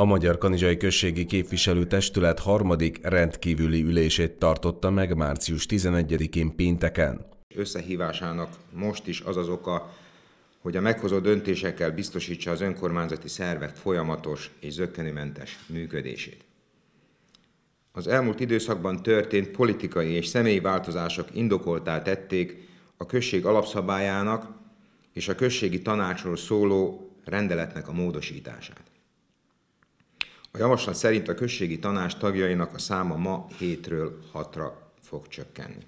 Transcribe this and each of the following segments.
A Magyar Kanizsai Községi testület harmadik rendkívüli ülését tartotta meg március 11-én pénteken. Összehívásának most is az az oka, hogy a meghozott döntésekkel biztosítsa az önkormányzati szervek folyamatos és zöggenőmentes működését. Az elmúlt időszakban történt politikai és személyi változások indokoltá tették a község alapszabályának és a községi tanácsról szóló rendeletnek a módosítását. A javaslat szerint a községi tanács tagjainak a száma ma 7-ről 6-ra fog csökkenni.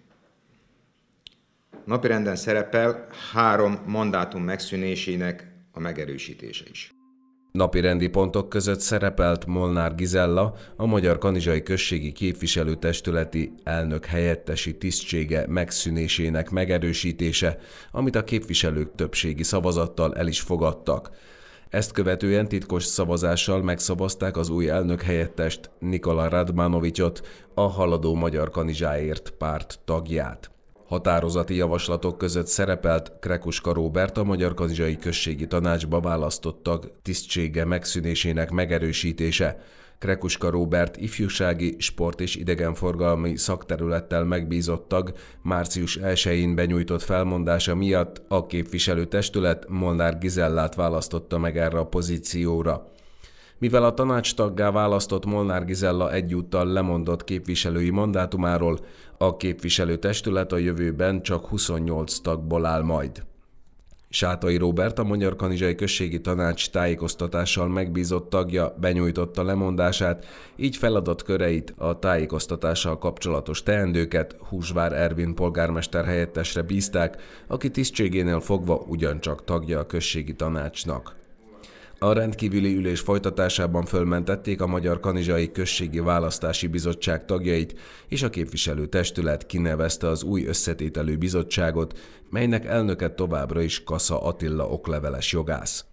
Napirenden szerepel három mandátum megszűnésének a megerősítése is. Napirendi pontok között szerepelt Molnár Gizella, a Magyar Kanizsai Községi Képviselőtestületi elnök helyettesi tisztsége megszűnésének megerősítése, amit a képviselők többségi szavazattal el is fogadtak. Ezt követően titkos szavazással megszavazták az új elnök helyettest Nikola Radmanovicsot, a haladó magyar kanizsáért párt tagját. Határozati javaslatok között szerepelt Krekuska Róbert a Magyar Kanizsai Községi Tanácsba választott tag tisztsége megszűnésének megerősítése, Krekuska Róbert ifjúsági, sport és idegenforgalmi szakterülettel megbízott tag március 1-én benyújtott felmondása miatt a képviselőtestület Molnár Gizellát választotta meg erre a pozícióra. Mivel a tanács taggá választott Molnár Gizella egyúttal lemondott képviselői mandátumáról, a képviselőtestület a jövőben csak 28 tagból áll majd. Sátai Róbert, a Magyar Kanizsai Községi Tanács tájékoztatással megbízott tagja benyújtotta lemondását, így feladatköreit, a tájékoztatással kapcsolatos teendőket Húsvár Ervin polgármester helyettesre bízták, aki tisztségénél fogva ugyancsak tagja a községi tanácsnak. A rendkívüli ülés folytatásában fölmentették a Magyar Kanizsai Községi Választási Bizottság tagjait, és a képviselő testület kinevezte az új összetételű bizottságot, melynek elnöke továbbra is Kassa Attila okleveles jogász.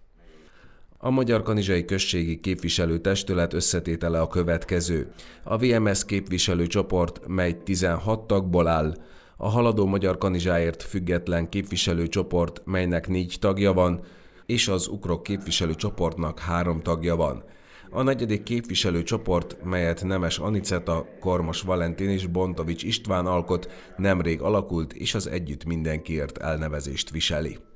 A Magyar Kanizsai Községi Képviselő Testület összetétele a következő. A VMS képviselő csoport, mely 16 tagból áll, a Haladó Magyar Kanizsáért Független Képviselőcsoport, melynek négy tagja van, és az ukrok képviselőcsoportnak három tagja van. A negyedik képviselőcsoport, melyet Nemes Aniceta, Kormos Valentin és Bontovics István alkot, nemrég alakult, és az Együtt Mindenkiért elnevezést viseli.